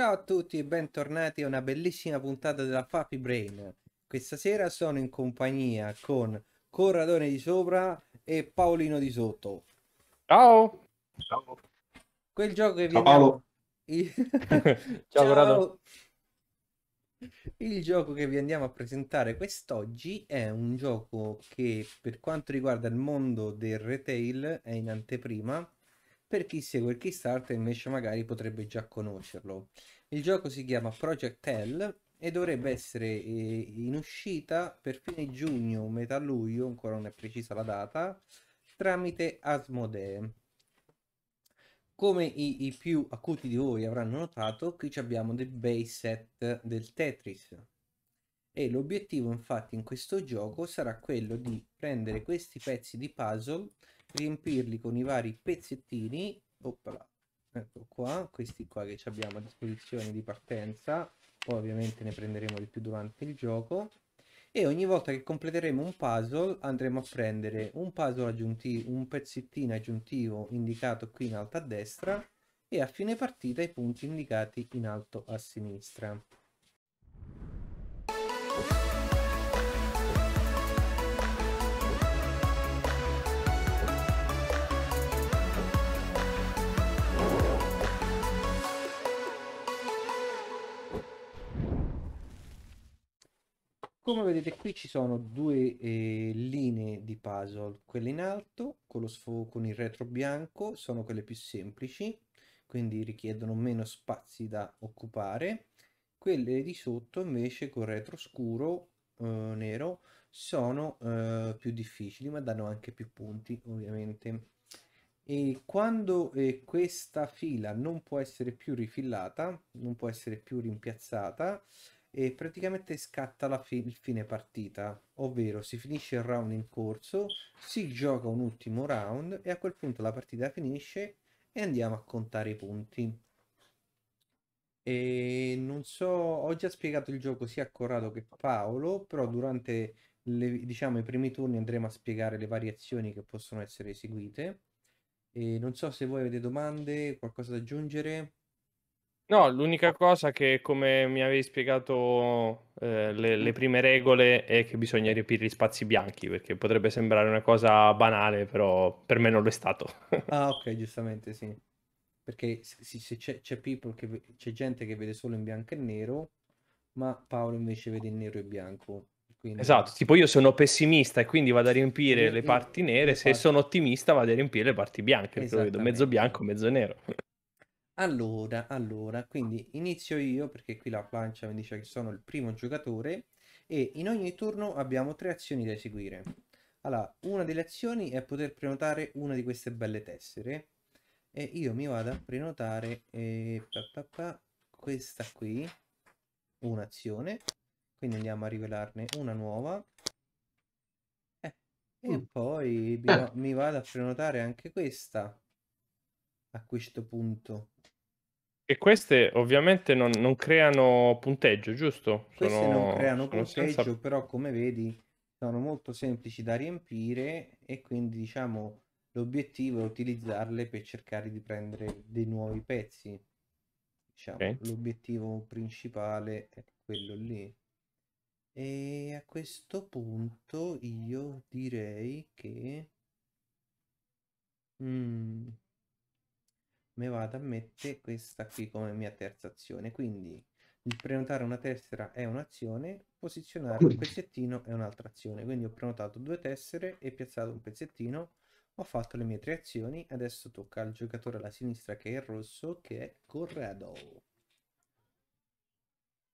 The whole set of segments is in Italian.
Ciao a tutti e bentornati a una bellissima puntata della Fappy Brain. Questa sera sono in compagnia con Corradone di sopra e Paolino di sotto. Ciao! Ciao! Quel gioco che Ciao, viene... Paolo. Il... Ciao, Corrado! Il gioco che vi andiamo a presentare quest'oggi è un gioco che per quanto riguarda il mondo del retail è in anteprima per chi segue il Kickstarter invece magari potrebbe già conoscerlo. Il gioco si chiama Project Hell e dovrebbe essere eh, in uscita per fine giugno o metà luglio, ancora non è precisa la data, tramite Asmodee. Come i, i, più acuti di voi avranno notato, qui abbiamo dei base set del Tetris. E l'obiettivo infatti in questo gioco sarà quello di prendere questi pezzi di puzzle riempirli con i vari pezzettini, oppala, ecco qua, questi qua che abbiamo a disposizione di partenza, poi ovviamente ne prenderemo di più durante il gioco, e ogni volta che completeremo un puzzle andremo a prendere un puzzle aggiuntivo, un pezzettino aggiuntivo indicato qui in alto a destra, e a fine partita i punti indicati in alto a sinistra. Come vedete qui ci sono due eh, linee di puzzle, quelle in alto con, con, il retro bianco sono quelle più semplici, quindi richiedono meno spazi da occupare, quelle di sotto invece con retro scuro eh, nero sono eh, più difficili ma danno anche più punti ovviamente. E quando eh, questa fila non può essere più rifillata, non può essere più rimpiazzata, e praticamente scatta la fi- il fine partita, ovvero si finisce il round in corso, si gioca un ultimo round e a quel punto la partita finisce e andiamo a contare i punti. E non so, ho già spiegato il gioco sia a Corrado che a Paolo, però durante le, diciamo, i primi turni andremo a spiegare le variazioni che possono essere eseguite. E non so se voi avete domande, qualcosa da aggiungere. No, l'unica cosa che, come mi avevi spiegato eh, le, le, prime regole, è che bisogna riempire gli spazi bianchi, perché potrebbe sembrare una cosa banale, però per me non lo è stato. ah, ok, giustamente, sì. Perché sì, se c'è, c'è, che, c'è, gente che vede solo in bianco e nero, ma Paolo invece vede in nero e bianco. Quindi... Esatto, tipo io sono pessimista e quindi vado a riempire e, le parti nere, le se parti... sono ottimista vado a riempire le parti bianche, vedo mezzo bianco, mezzo nero. Allora, allora, quindi inizio io perché qui la plancia mi dice che sono il primo giocatore e in ogni turno abbiamo tre azioni da eseguire. Allora, una delle azioni è poter prenotare una di queste belle tessere e io mi vado a prenotare eh, pa, pa, pa, questa qui, un'azione, quindi andiamo a rivelarne una nuova eh, e mm. poi eh. mi, mi vado a prenotare anche questa a questo punto. E queste ovviamente non, non creano punteggio, giusto? Queste sono, non creano punteggio, senza... però come vedi sono molto semplici da riempire e quindi diciamo l'obiettivo è utilizzarle per cercare di prendere dei nuovi pezzi. Diciamo, okay. L'obiettivo principale è quello lì. E a questo punto io direi che... Mm me vado a mettere questa qui come mia terza azione quindi il prenotare una tessera è un'azione posizionare un pezzettino è un'altra azione quindi ho prenotato due tessere e piazzato un pezzettino ho fatto le mie tre azioni adesso tocca al giocatore alla sinistra che è il rosso che è Corrado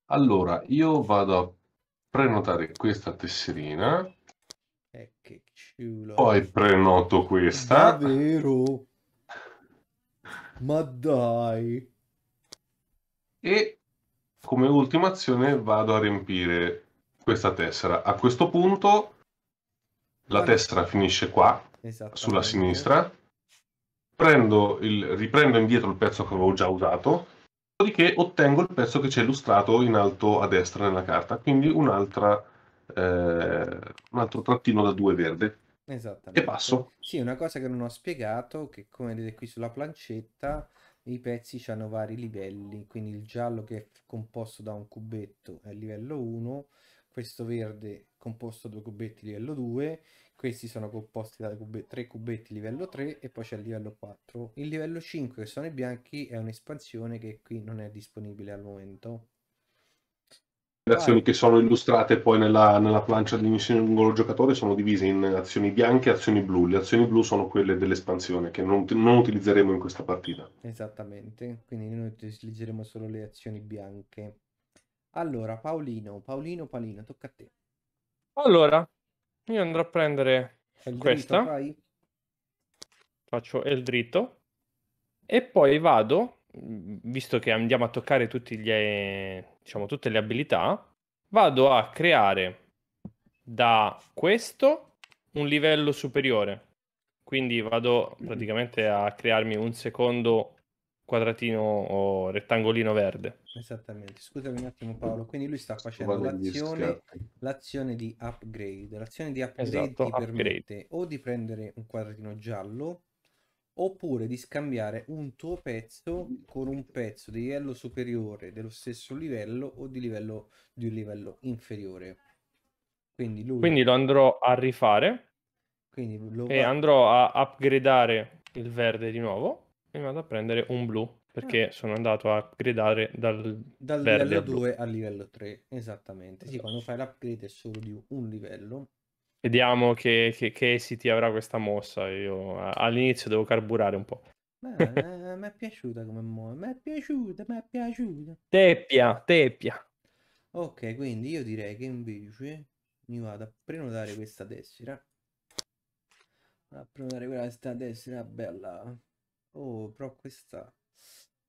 allora io vado a prenotare questa tesserina eh, poi prenoto questa davvero ma dai. E come ultima azione vado a riempire questa tessera. A questo punto la tessera finisce qua, sulla sinistra. Prendo il, riprendo indietro il pezzo che avevo già usato, dopodiché ottengo il pezzo che c'è illustrato in alto a destra nella carta, quindi un'altra, eh, un altro trattino da due verde. Esattamente. Che passo. Sì, una cosa che non ho spiegato, che come vedete qui sulla plancetta, i pezzi hanno vari livelli, quindi il giallo che è composto da un cubetto è livello 1, questo verde composto da due cubetti livello 2, questi sono composti da cube- tre cubetti livello 3 e poi c'è il livello 4. Il livello 5 che sono i bianchi è un'espansione che qui non è disponibile al momento. Le azioni che sono illustrate poi nella, nella plancia di missione lungo il giocatore sono divise in azioni bianche e azioni blu. Le azioni blu sono quelle dell'espansione che non, non utilizzeremo in questa partita. Esattamente, quindi noi utilizzeremo solo le azioni bianche. Allora, Paolino, Paolino, Paolino, tocca a te. Allora, io andrò a prendere il questa. Dritto, Faccio il dritto. E poi vado visto che andiamo a toccare tutti gli, diciamo, tutte le abilità, vado a creare da questo un livello superiore. Quindi vado mm-hmm. praticamente a crearmi un secondo quadratino o rettangolino verde. Esattamente, scusami un attimo Paolo, quindi lui sta facendo l'azione, l'azione, di upgrade. L'azione di upgrade esatto, ti upgrade. permette o di prendere un quadratino giallo oppure di scambiare un tuo pezzo con un pezzo di livello superiore dello stesso livello o di, livello, di un livello inferiore. Quindi, lui... quindi lo andrò a rifare e va... andrò a upgradare il verde di nuovo e vado a prendere un blu perché ah. sono andato a upgradare dal, dal livello 2 al, al livello 3 esattamente sì, quando fai l'upgrade è solo di un livello Vediamo che, che, che esiti avrà questa mossa. Io all'inizio devo carburare un po'. Eh, eh, mi è piaciuta come muove, mi è piaciuta, mi è piaciuta. Teppia, teppia. Ok, quindi io direi che invece mi vado a prenotare questa tessera. A prenotare questa tessera bella. Oh, però questa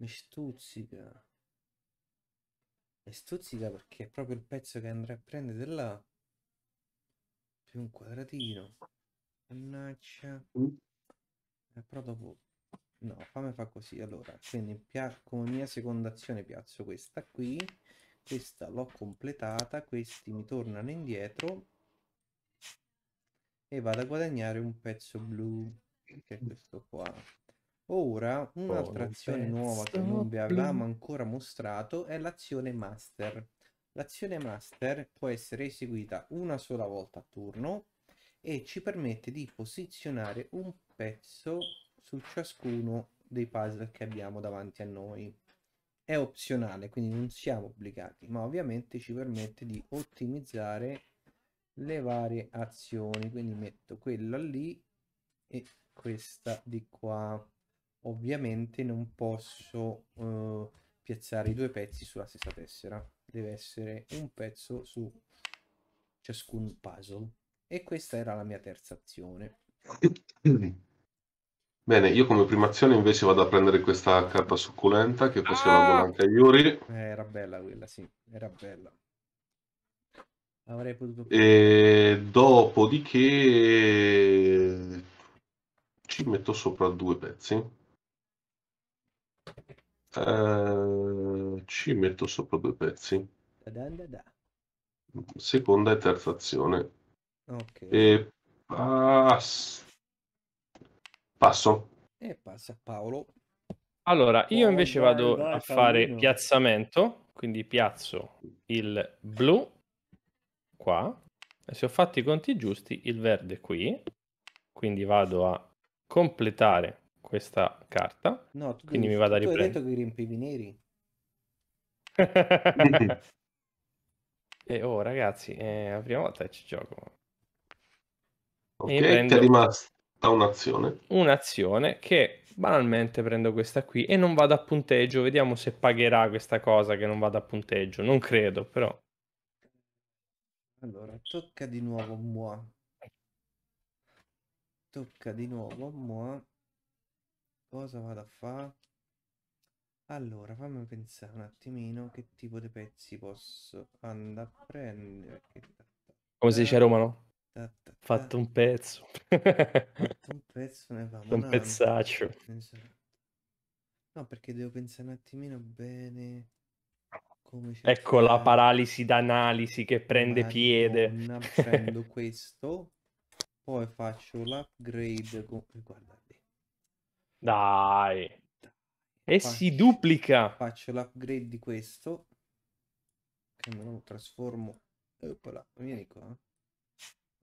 mi stuzzica. Mi stuzzica perché è proprio il pezzo che andrà a prendere là più un quadratino. Mannaggia. Mm. Eh, però dopo... No, fammi fa così. Allora, quindi pia... come mia seconda azione piazzo questa qui. Questa l'ho completata. Questi mi tornano indietro. E vado a guadagnare un pezzo blu. Che è questo qua. Ora, un'altra oh, azione nuova che non vi avevamo ancora mostrato è l'azione master. L'azione master può essere eseguita una sola volta a turno e ci permette di posizionare un pezzo su ciascuno dei puzzle che abbiamo davanti a noi. È opzionale, quindi non siamo obbligati, ma ovviamente ci permette di ottimizzare le varie azioni. Quindi metto quella lì e questa di qua. Ovviamente non posso eh, piazzare i due pezzi sulla stessa tessera deve essere un pezzo su ciascun puzzle. E questa era la mia terza azione. Bene, io come prima azione invece vado a prendere questa carta succulenta che possiamo ah! anche a Yuri. Eh, era bella quella, sì, era bella. Avrei potuto... E dopodiché ci metto sopra due pezzi. Eh ci metto sopra due pezzi. Da da da Seconda e terza azione. Okay. E pass... passo. E passa Paolo. Allora, io invece vai, vado vai, a fare piazzamento, quindi piazzo il blu qua. E se ho fatto i conti giusti, il verde qui. Quindi vado a completare questa carta. No, quindi devi, mi vado a riprendere. Tu hai detto che riempivi neri? e oh ragazzi, è la prima volta che ci gioco. Ok, ti è rimasta un'azione. Un'azione che banalmente prendo questa qui e non vado a punteggio. Vediamo se pagherà questa cosa che non vado a punteggio. Non credo, però. Allora, tocca di nuovo Mua. Tocca di nuovo Mua. Cosa vado a fare? Allora, fammi pensare un attimino che tipo di pezzi posso andare a prendere. Come si dice a Roma, no? Da, da, Fatto un pezzo. Fatto un pezzo ne va. Un pezzaccio. Esatto. No, perché devo pensare un attimino bene come Ecco la paralisi d'analisi che prende Madonna, piede. prendo questo, poi faccio l'upgrade con... Guarda Dai. E faccio, si duplica. Faccio l'upgrade di questo. Che me lo trasformo. Opala, vieni qua.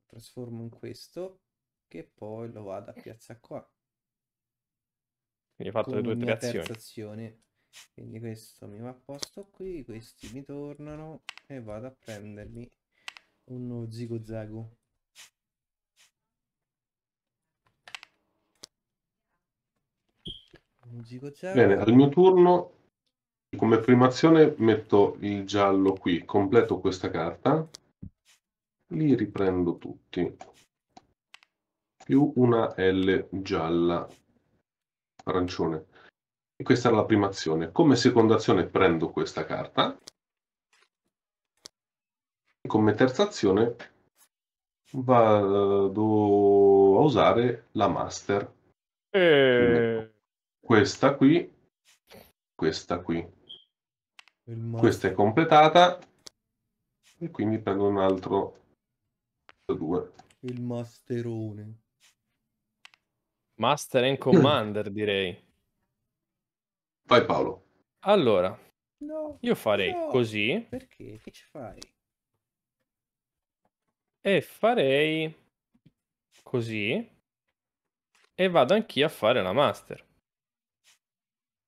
Trasformo in questo. Che poi lo vado a piazza qua. Quindi ho fatto le due tre azioni. Quindi questo mi va a posto qui, questi mi tornano e vado a prendermi uno zigo zago. Bene, al mio turno come prima azione metto il giallo qui, completo questa carta, li riprendo tutti, più una L gialla, arancione. E questa era la prima azione. Come seconda azione prendo questa carta, e come terza azione vado a usare la master. E... Eh, questa qui, questa qui. Questa è completata e quindi prendo un altro due. Il masterone. Master and Commander direi. Vai Paolo. Allora, no, io farei no. così. Perché? Che ci fai? E farei così. E vado anch'io a fare la master.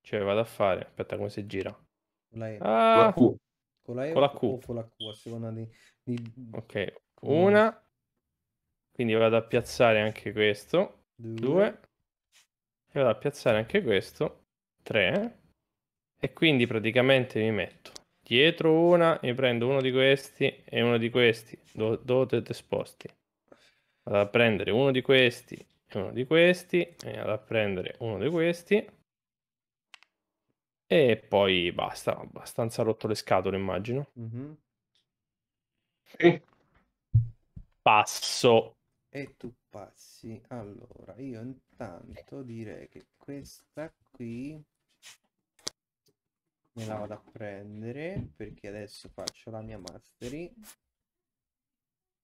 Cioè, vado a fare. Aspetta, come si gira? Con la E. Ah, con la Q. Con la Q. o con la Q, a seconda di... di... Ok, una. Mm. Quindi vado a piazzare anche questo. Due. Due. E vado a piazzare anche questo. Tre. E quindi praticamente mi metto dietro una, mi prendo uno di questi e uno di questi. Dove do siete sposti? Vado a prendere uno di questi e uno di questi. E vado a prendere uno di questi e poi basta, abbastanza rotto le scatole, immagino. Mhm. Passo. E tu passi. Allora, io intanto direi che questa qui me la vado a prendere perché adesso faccio la mia mastery.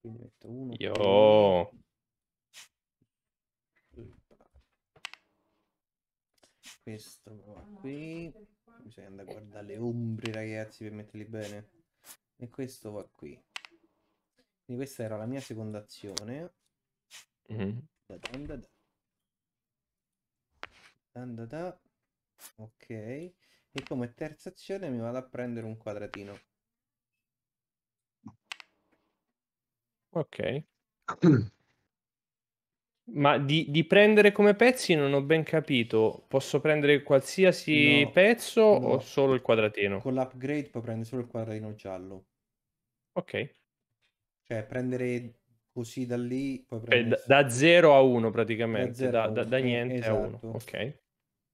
Quindi metto uno. Io. questo qua ah, qui bisogna andare a guardare le ombre ragazzi per metterli bene e questo va qui quindi questa era la mia seconda azione mm-hmm. da da da. da da. ok e come terza azione mi vado a prendere un quadratino ok Ma di, di, prendere come pezzi non ho ben capito. Posso prendere qualsiasi no, pezzo no. o solo il quadratino? Con l'upgrade puoi prendere solo il quadratino giallo. Ok. Cioè prendere così da lì... Cioè, da, da, 0 a 1 praticamente, da, da, da niente esatto. a 1. Ok.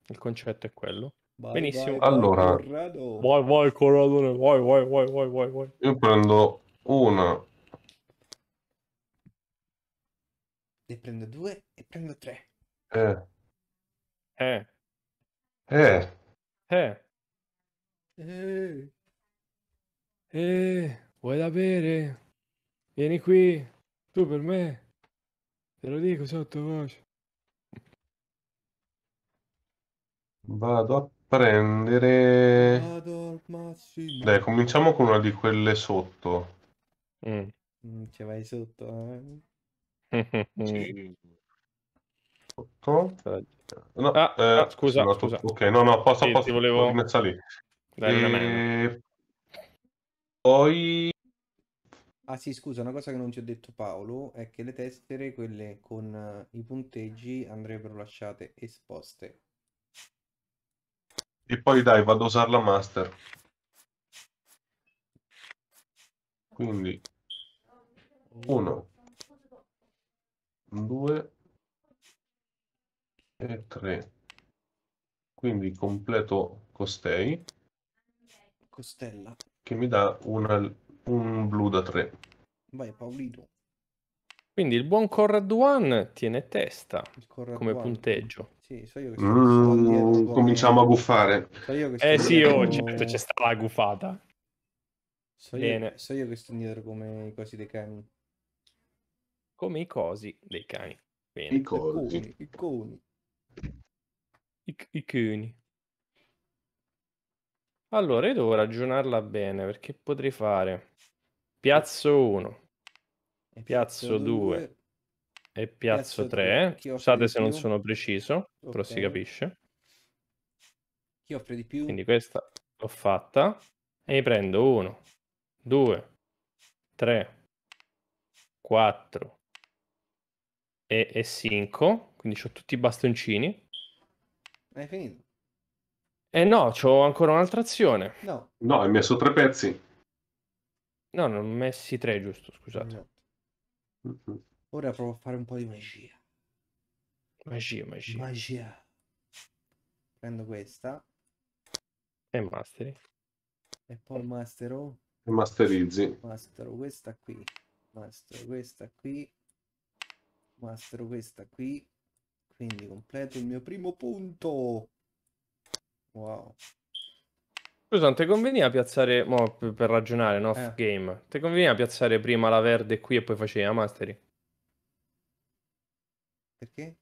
Il concetto è quello. Vai, Benissimo. Vai, allora... Vai, vai, Corradone, vai, vai, vai, vai, vai. Io prendo una ne prendo due e prendo tre. Eh. Eh. Eh. Eh. Eh. Eh. Vuoi da bere? Vieni qui. Tu per me. Te lo dico sottovoce. Vado a prendere... Vado al massimo. Dai, cominciamo con una di quelle sotto. Mm. mm ci vai sotto, eh? Sotto. No, ah, eh, ah, scusa, no, scusa. Ok, no, no, posso, sì, posso, volevo... messa lì. Dai, e... Eh, poi... Ah sì, scusa, una cosa che non ti ho detto Paolo è che le tessere, quelle con eh, i punteggi, andrebbero lasciate esposte. E poi dai, vado a usare la master. Quindi 1, 2 e 3. Quindi completo costei. Costella. Che mi dà una, un blu da 3. Vai Paolino. Quindi il buon Corrad Corraduan tiene testa come punteggio. Sì, so mm, cominciamo a guffare. So eh sì, oh, come... certo, c'è stata la guffata. So io, so io che sto indietro come i cosi dei cani come i cosi dei cani. Bene. I cosi. I coni. I, I Allora, io devo ragionarla bene perché potrei fare piazzo 1, piazzo 2 e piazzo 3. Scusate se non sono preciso, okay. però si capisce. Chi offre di più? Quindi questa l'ho fatta e mi prendo 1, 2, 3, 4, e, e Sinco, quindi ho tutti i bastoncini. Hai finito? Eh no, ho ancora un'altra azione. No. no, hai messo tre pezzi. No, non ho messi tre, giusto, scusate. No. Esatto. Ora provo a fare un po' di magia. Magia, magia. Magia. Prendo questa. E masteri. E poi mastero. E masterizzi. Mastero questa qui. Mastero questa qui mastro questa qui quindi completo il mio primo punto wow Scusa, non ti conveniva piazzare, mo, per ragionare, no, eh. game, ti conveniva piazzare prima la verde qui e poi facevi la mastery? Perché?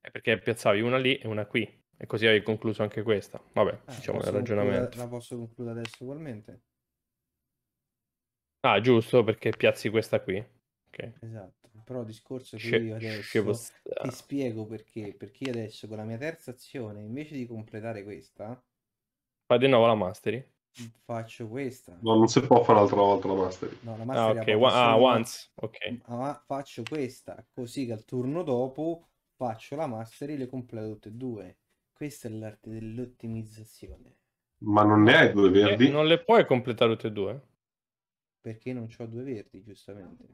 Eh, perché piazzavi una lì e una qui, e così avevi concluso anche questa. Vabbè, ah, diciamo il ragionamento. La posso concludere adesso ugualmente? Ah, giusto, perché piazzi questa qui ok. Esatto, però il discorso che io adesso ti spiego perché, perché io adesso con la mia terza azione, invece di completare questa, Fai di nuovo la mastery? Mm, faccio questa. No, non si può fare un'altra volta la mastery. No, la ah, mastery ah, ok, ah, once, ok. Ma mm, ah, faccio questa, così che al turno dopo faccio la mastery e le completo tutte e due. Questa è l'arte dell'ottimizzazione. Ma non ne hai due eh, verdi? Eh, non le puoi completare tutte e due? Perché non ho due verdi, giustamente.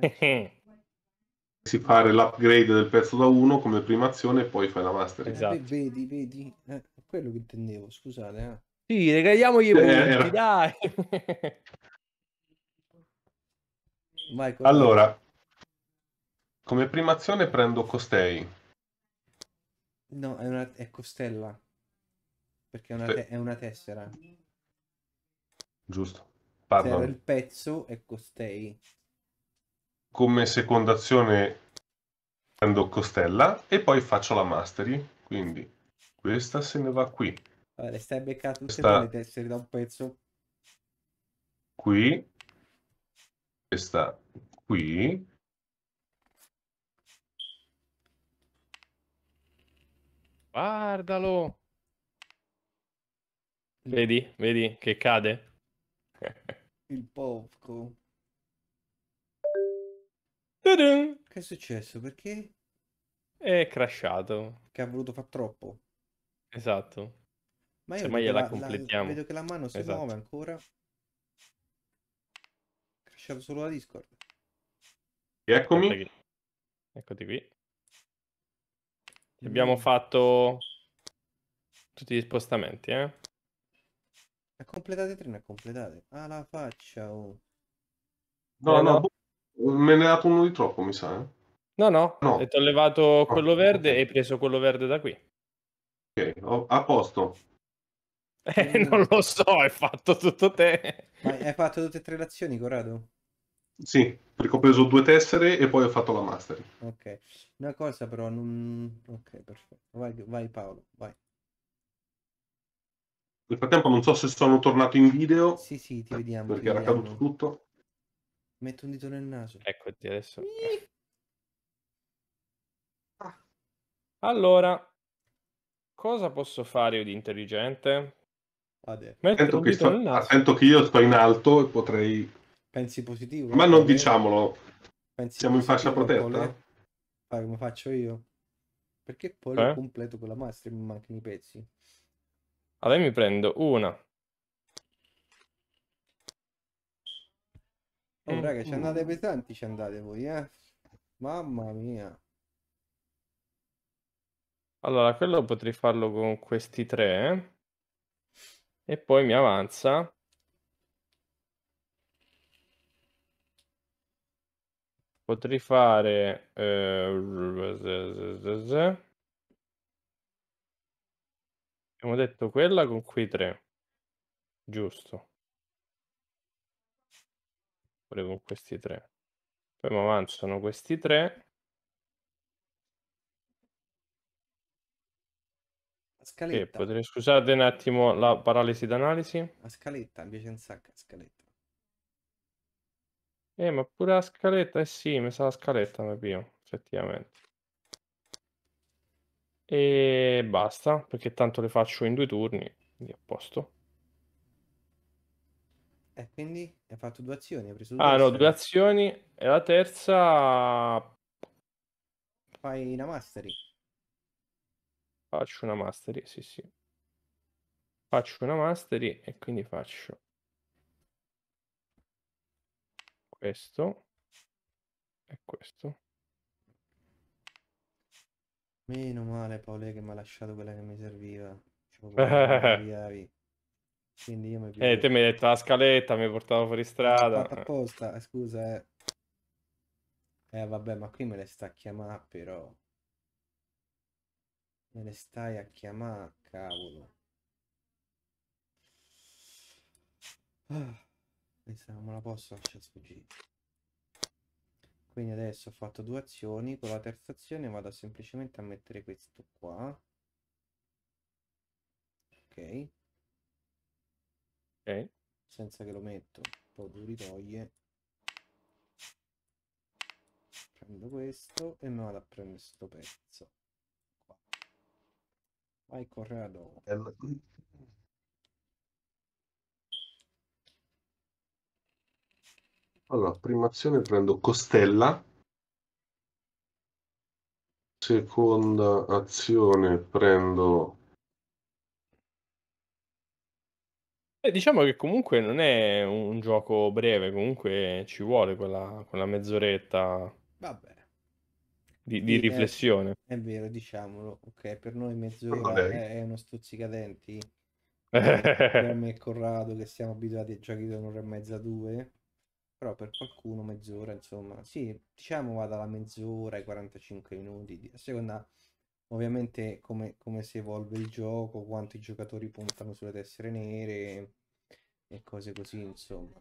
Eh, eh. si fare l'upgrade del pezzo da 1 come prima azione e poi fai la master. Eh, esatto. Eh, vedi, vedi, eh, quello che intendevo, scusate. Eh. Sì, regaliamogli i punti, dai! Vai, allora, come prima azione prendo Costei. No, è, una, è Costella, perché è una, te- è una tessera. Giusto. Cioè, Pardon. il pezzo è Costei come seconda azione prendo Costella e poi faccio la mastery, quindi questa se ne va qui. Vabbè, le stai beccando tutte questa... le tessere da un pezzo. Qui. Questa qui. Guardalo! Vedi? Vedi che cade? Il porco. Tudum! Che è successo? Perché? È crashato. Che ha voluto far troppo. Esatto. Ma io Semmai la, completiamo. La, vedo che la mano si esatto. muove ancora. Crashato solo la Discord. Eccomi. Eccoti qui. Mm. Abbiamo fatto tutti gli spostamenti, eh? Ne completate tre, ha completato. Ah, la faccia, oh. No, eh, no, no, boh. Me ne ha dato uno di troppo, mi sa. Eh? No, no, no. ti ho levato no. quello verde e hai preso quello verde da qui. Ok, a posto. Eh, non lo so, hai fatto tutto te. hai fatto tutte e tre le azioni, Corrado? Sì, perché ho preso due tessere e poi ho fatto la master. Ok, una cosa però non... Ok, perfetto. Vai, vai Paolo, vai. Nel frattempo non so se sono tornato in video. Sì, sì, ti eh, vediamo. Perché ti era vediamo. caduto tutto. Metto un dito nel naso. Eccoti adesso. Ah. Allora, cosa posso fare io di intelligente? Vabbè. sento che, sto, sento che io sto in alto e potrei... Pensi positivo? Ma non diciamolo. Pensi Siamo in fascia protetta? Eh? Fai come faccio io. Perché poi eh? completo con la master mi mancano i pezzi. Allora mi prendo una, Oh, eh, raga, ci andate pesanti, ci andate voi, eh? Mamma mia. Allora, quello potrei farlo con questi tre. Eh. E poi mi avanza. Potrei fare... Eh... Abbiamo detto quella con quei tre. Giusto pure con questi tre. Poi mi avanzano questi tre. La scaletta. E potrei, scusate un attimo la paralisi d'analisi. La scaletta, invece piace un sacco la scaletta. Eh, ma pure la scaletta, eh sì, mi sa la scaletta, mi pio, effettivamente. E basta, perché tanto le faccio in due turni, quindi a posto. E quindi ha fatto due azioni, ha preso due Ah azioni. no, due azioni e la terza... Fai una mastery. Faccio una mastery, sì sì. Faccio una mastery e quindi faccio questo e questo. Meno male Paolo che mi ha lasciato quella che mi serviva. Cioè, Quindi io mi eh, te mi hai detto la scaletta, mi hai portato fuori strada. Fatta apposta, eh, scusa. Eh. eh vabbè, ma qui me le sta a chiamare però. Me le stai a chiamare, cavolo. Ah, questa non me la posso lasciare sfuggire. Quindi adesso ho fatto due azioni, con la terza azione vado semplicemente a mettere questo qua. Ok. Ok. Senza che lo metto. Poi lo ritoglie. Prendo questo e me vado a prendere questo pezzo. Qua. Vai Corrado. Eh, allora, prima azione prendo Costella. Seconda azione prendo Beh, diciamo che comunque non è un gioco breve, comunque ci vuole quella, quella mezz'oretta Vabbè, di, di Sì, riflessione. è vero, diciamolo. Ok, per noi mezz'ora è, è uno stuzzicadenti. Per, me e Corrado che siamo abituati ai giochi di un'ora e mezza, due. Però per qualcuno mezz'ora, insomma. Sì, diciamo va dalla mezz'ora ai 45 minuti, a seconda ovviamente come, come, si evolve il gioco, quanti giocatori puntano sulle tessere nere e cose così, insomma.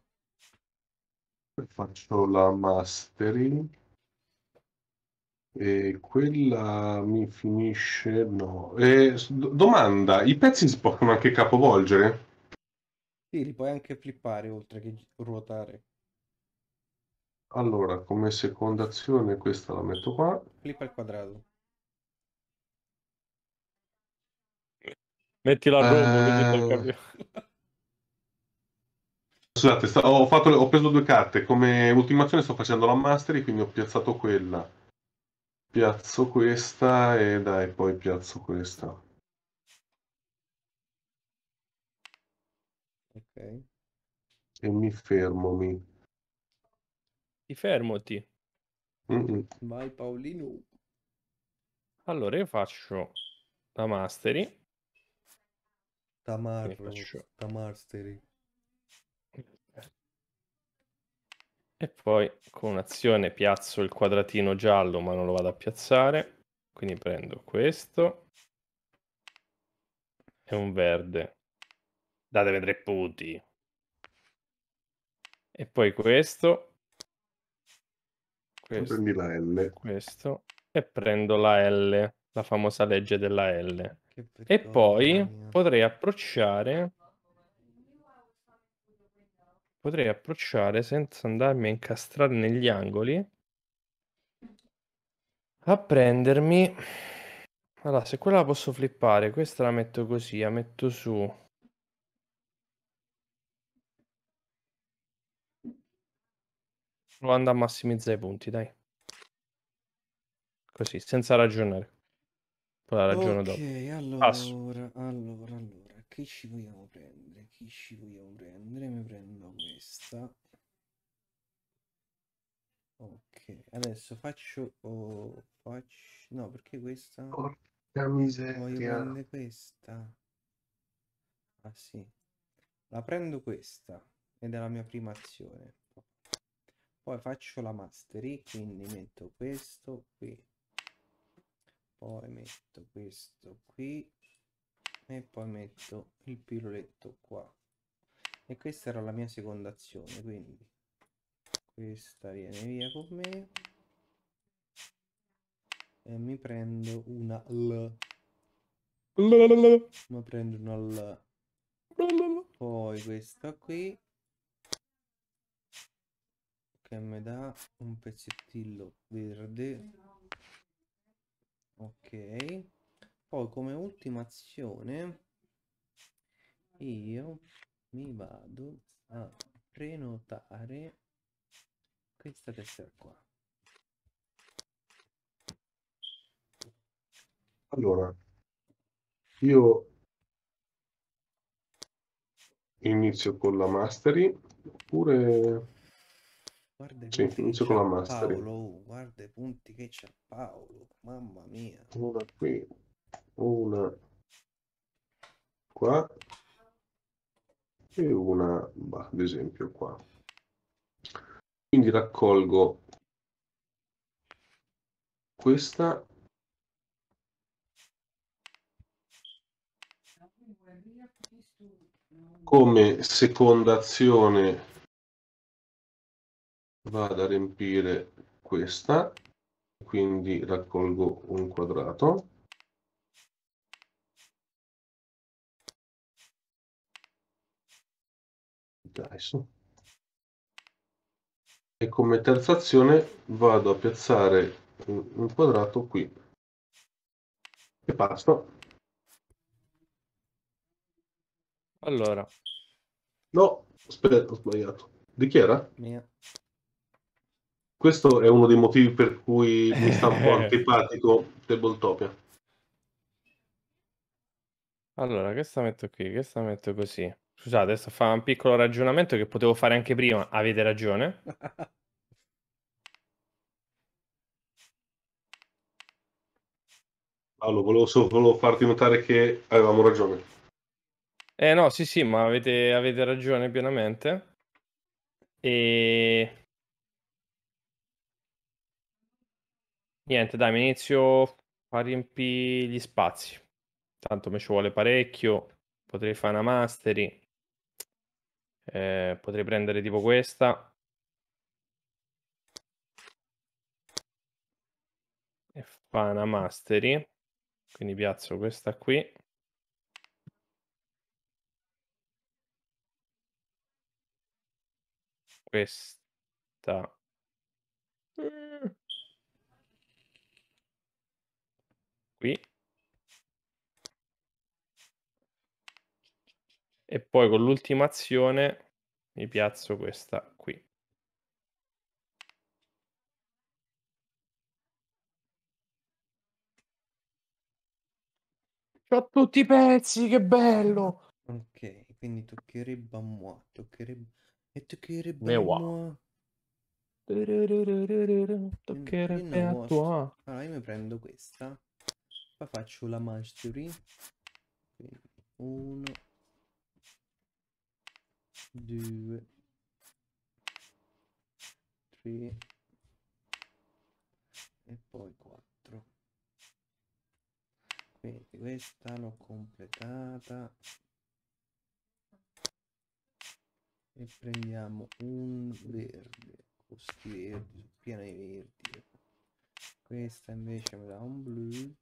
Faccio la mastering e quella mi finisce no. E, domanda, i pezzi si possono anche capovolgere? Sì, li puoi anche flippare oltre che ruotare. Allora, come seconda azione questa la metto qua. Flippa il quadrato. Metti la rombo, uh... così eh. Scusate, sta, ho, fatto, ho, preso due carte. Come ultima azione sto facendo la mastery, quindi ho piazzato quella. Piazzo questa e dai, poi piazzo questa. Ok. E mi fermo, mi. Ti fermoti. Mm-mm. Vai Paolino. Allora io faccio la mastery. Tamar, Tamar Steri. E poi con un'azione piazzo il quadratino giallo, ma non lo vado a piazzare. Quindi prendo questo e un verde. Datemi tre punti. E poi questo. questo Prendi la L. Questo. E prendo la L, la famosa legge della L e poi potrei approcciare potrei approcciare senza andarmi a incastrare negli angoli a prendermi allora se quella la posso flippare questa la metto così la metto su provando a massimizzare i punti dai così senza ragionare poi la ragione okay, dopo. Allora, Passo. allora, allora, che ci vogliamo prendere? Chi ci vogliamo prendere? Mi prendo questa. Ok, adesso faccio... Oh, faccio... No, perché questa... Porca miseria. Voglio prendere questa. Ah sì. La prendo questa. Ed è la mia prima azione. Poi faccio la mastery, quindi metto questo qui poi metto questo qui e poi metto il piroletto qua e questa era la mia seconda azione quindi questa viene via con me e mi prendo una L ma prendo una L poi questa qui che mi dà un pezzettino verde ok poi come ultima azione io mi vado a prenotare questa tessera qua allora io inizio con la mastery oppure Guarda i Sì, inizio con la Mastery. Paolo, guarda i punti che c'è Paolo, mamma mia. Una qui, una qua e una, bah, ad esempio, qua. Quindi raccolgo questa come seconda azione vado a riempire questa quindi raccolgo un quadrato dai su e come terza azione vado a piazzare un quadrato qui e basta allora no aspetta ho sbagliato di chi era? mia questo è uno dei motivi per cui mi sta un po' eh. antipatico Tabletopia. Allora, questa metto qui, questa metto così. Scusate, adesso fa un piccolo ragionamento che potevo fare anche prima. Avete ragione. Paolo, volevo solo farti notare che avevamo ragione. Eh no, sì, sì, ma avete, avete ragione pienamente. E Niente, dai, mi inizio a riempire gli spazi. Tanto mi ci vuole parecchio. Potrei fare una mastery. Eh, potrei prendere tipo questa. E fa una mastery. Quindi piazzo questa qui. Questa. Mm. qui e poi con l'ultima azione mi piazzo questa qui. Ho tutti i pezzi, che bello! Ok, quindi toccherebbe a moi, toccherebbe... E toccherebbe a moi. Toccherebbe a tua. Allora io mi prendo questa qua faccio la mastery quindi 1 2 3 e poi 4 quindi questa l'ho completata e prendiamo un verde costi verdi di verdi questa invece me dà un blu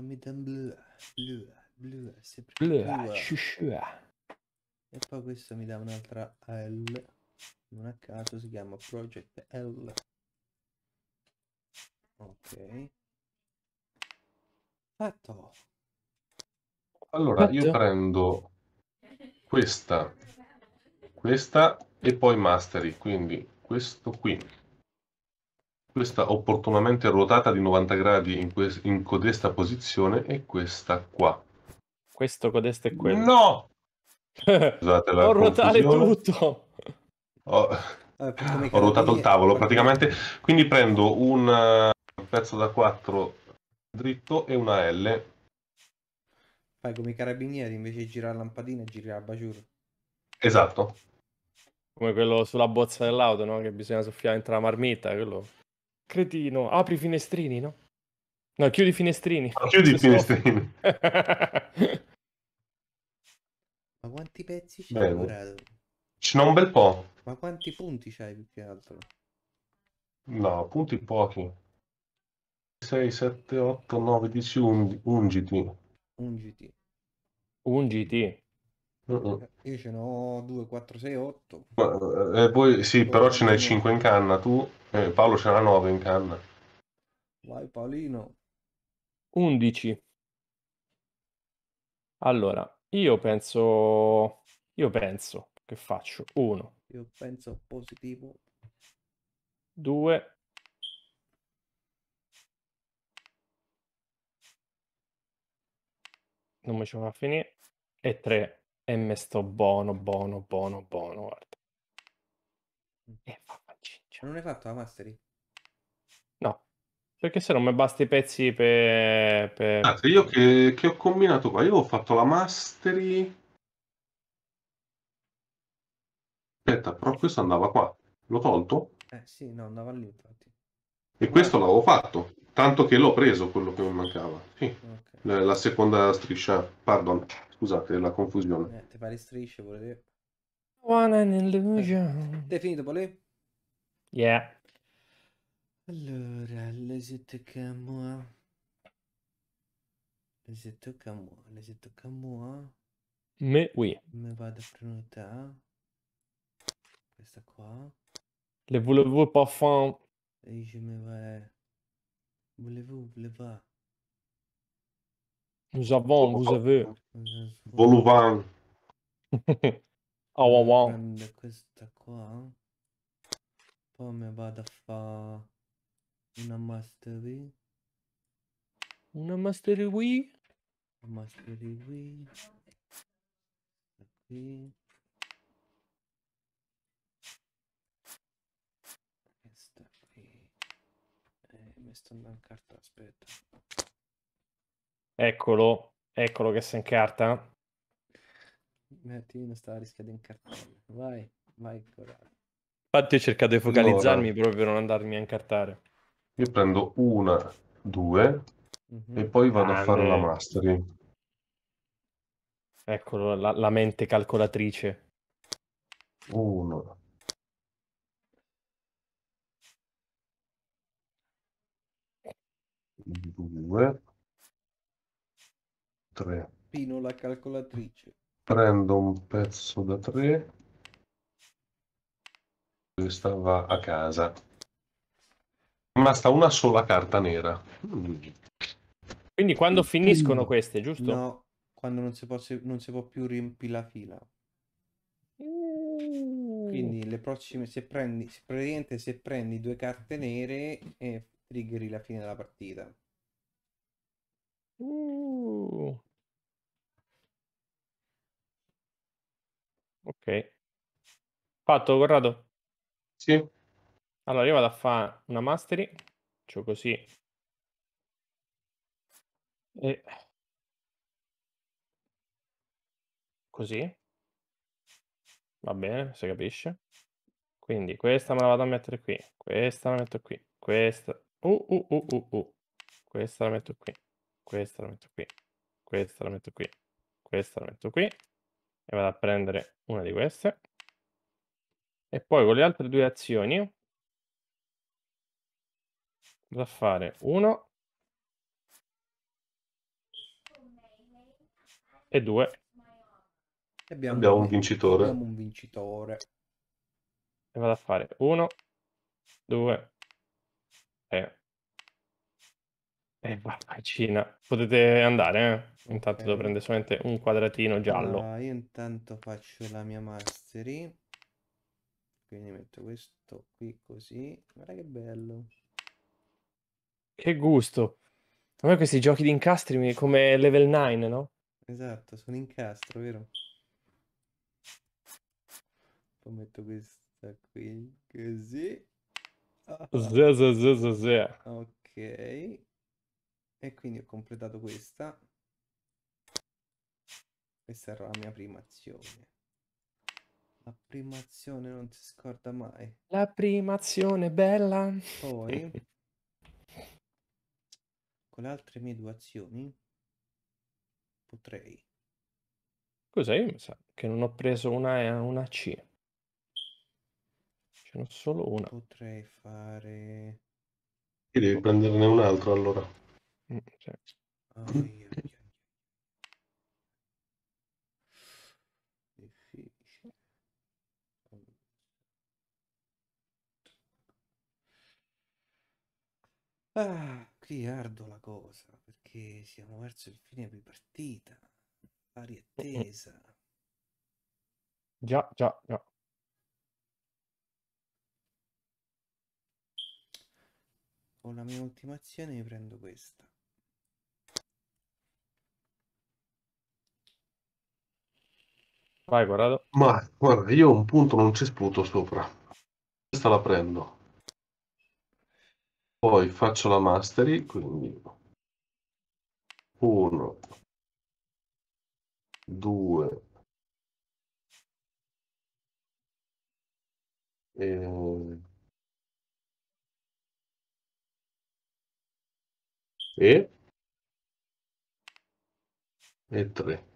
Amidan blu, blu, blu, sempre blu. blu. E poi questo mi dà un'altra L. Non a caso si chiama Project L. Ok. Fatto. Allora, Fatto. io prendo questa, questa e poi mastery, quindi questo qui questa opportunamente ruotata di 90 gradi in, que- in codesta posizione e questa qua. Questo, codesta e quello. No! Scusate la Ho ruotare tutto! Ho, eh, ho ruotato il tavolo praticamente, quindi prendo un eh, pezzo da 4 dritto e una L. Fai come i carabinieri, invece di girare la lampadina girare la baciura. Esatto. Come quello sulla bozza dell'auto, no? Che bisogna soffiare dentro la marmitta, quello... Cretino, apri i finestrini, no? No, chiudi i finestrini. No, chiudi i finestrini. Ma quanti pezzi c'è hai lavorato? Ce n'ho un bel po'. Ma quanti punti c'hai più che altro? No, punti pochi. 6, 7, 8, 9, 10, 11. 11. 11. Ungiti. Mm-mm. Cioè, io ce n'ho 2, 4, 6, 8. Ma, poi sì, però ce n'hai 5 in canna tu, eh, Paolo ce n'ha 9 in canna. Vai Paolino. 11. Allora, io penso... Io penso che faccio 1. Io penso positivo. 2. 2. Non mi ci a finire. E 3. E me sto buono, buono, buono, buono, guarda. Mm. E eh, fa ciccia. Non hai fatto la mastery? No. Perché se non mi basta i pezzi per... per... Ah, io che, che ho combinato qua? Io ho fatto la mastery... Aspetta, però questo andava qua. L'ho tolto? Eh sì, no, andava lì infatti. E questo l'avevo fatto, tanto che l'ho preso quello che mi mancava. Sì. Okay. La, la seconda striscia, pardon. Scusate la confusione. Eh, te pare strisce, dire. One an illusion. Definito, eh, volevi? Yeah. Allora, les tocca a moi. Les tocca a moi. Les tocca a moi. Mais oui. Me vado a prenotare. Questa qua. Le volevo parfum. Et je me vais. voulez-vous? Nous avons, vous avez. Voluvan. Awawan. Pome vado a fare una mastery. Una mastery Una mastery Qui. Eh, mi sto aspetta. Eccolo, eccolo che si incarta. Martino stava rischiando in cartella. Vai, vai, coraggio. Infatti ho cercato di focalizzarmi allora. proprio per non andarmi a incartare. Io prendo una, due mm-hmm. e poi vado Grande. a fare la mastery. Eccolo, la, la mente calcolatrice. Uno. Due. 3. Pino la calcolatrice. Prendo un pezzo da 3. Questa va a casa. Basta una sola carta nera. Quindi quando finiscono queste, giusto? No, quando non si può, non si può più riempire la fila. Quindi le prossime, se prendi, se praticamente se prendi due carte nere, eh, triggeri la fine della partita. Uh, Ok. Fatto, Corrado? Sì. Allora, io vado a fare una mastery, faccio così. E... Così. Va bene, si capisce. Quindi questa me la vado a mettere qui, questa la metto qui, questa... Uh, uh, uh, uh, uh. Questa la metto qui, questa la metto qui, questa la metto qui, questa la metto qui, e vado a prendere una di queste. E poi con le altre due azioni vado a fare uno e due Abbiamo, abbiamo un vincitore. Abbiamo un vincitore. E vado a fare uno due 3. E eh, va vai, Cina. Potete andare, eh? Intanto Ok. devo prendere solamente un quadratino giallo. Allora, ah, io intanto faccio la mia mastery. Quindi metto questo qui così. Guarda che bello. Che gusto! A me questi giochi di incastri come level 9, no? Esatto, sono incastro, vero? Poi metto questa qui così. Ah. Zè, zè, zè, zè, zè. Ok e quindi ho completato questa questa era la mia prima azione la prima azione non si scorda mai la prima azione bella poi con le altre mie due azioni potrei cos'è io mi sa che non ho preso una E eh, una C ce n'ho solo una potrei fare e devi prenderne un altro allora sì. Certo. Ah, ah, qui ardo la cosa, perché siamo verso il fine di partita, l'aria è mm, mm. tesa. Già, già, già. Con la mia ultimazione prendo questa. Vai, Corrado. Ma guarda, io un punto non ci sputo sopra. Questa la prendo. Poi faccio la mastery, quindi Uno. Due. e... e, e 3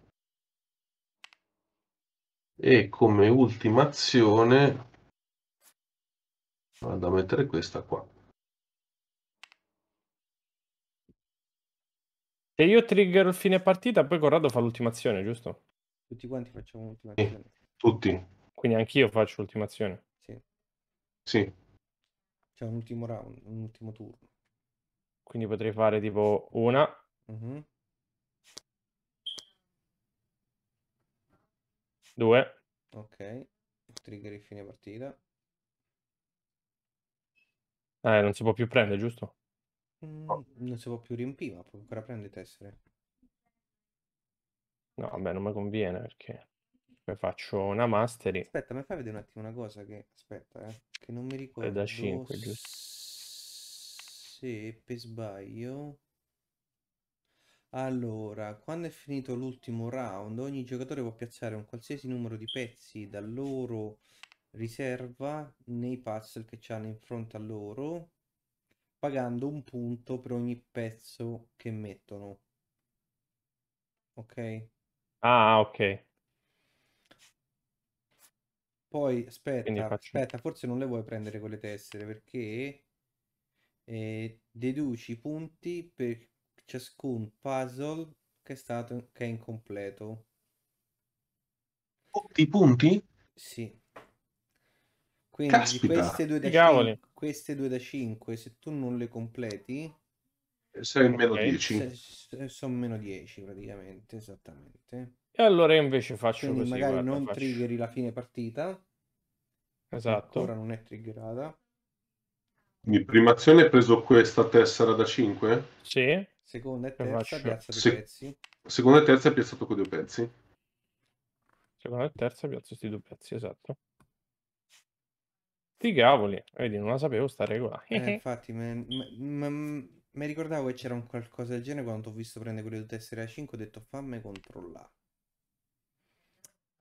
e come ultima azione vado a mettere questa qua. Se io trigger il fine partita, poi Corrado fa l'ultimazione, giusto? Tutti quanti facciamo l'ultima azione. tutti. Quindi anch'io faccio l'ultimazione. Sì. Sì. C'è un ultimo round, un ultimo turno. Quindi potrei fare tipo una, mm-hmm. 2. Ok, trigger il fine partita. Eh, non si può più prendere, giusto? Mm, non si può più riempire, ma puoi ancora prendere tessere. No, vabbè, non mi conviene perché poi faccio una mastery. Aspetta, mi fai vedere un attimo una cosa che aspetta, eh, che non mi ricordo. È da 5, giusto? Se per sbaglio allora, quando è finito l'ultimo round, ogni giocatore può piazzare un qualsiasi numero di pezzi da loro riserva nei puzzle che hanno in fronte a loro, pagando un punto per ogni pezzo che mettono. Ok? Ah, ok. Poi aspetta, faccio... aspetta, forse non le vuoi prendere con le tessere perché eh, deduci i punti per ciascun puzzle che è stato che è incompleto. Tutti i punti? Sì. Quindi Caspita. queste due, da 5, queste due da 5, se tu non le completi, sei meno okay. 10. Sono meno 10 praticamente, esattamente. E allora invece faccio Quindi così. Magari guarda, non faccio... triggeri la fine partita. Esatto. Ora non è triggerata. Quindi prima azione hai preso questa tessera da 5? Sì. Seconda e terza piazza due Se... pezzi. Seconda e terza piazza tocco due pezzi. Seconda e terza piazza questi due pezzi, esatto. Sti cavoli, vedi, non la sapevo sta regola. Eh, eh. infatti, mi ricordavo che c'era un qualcosa del genere quando ho visto prendere quelle due tessere a 5, ho detto fammi controllare.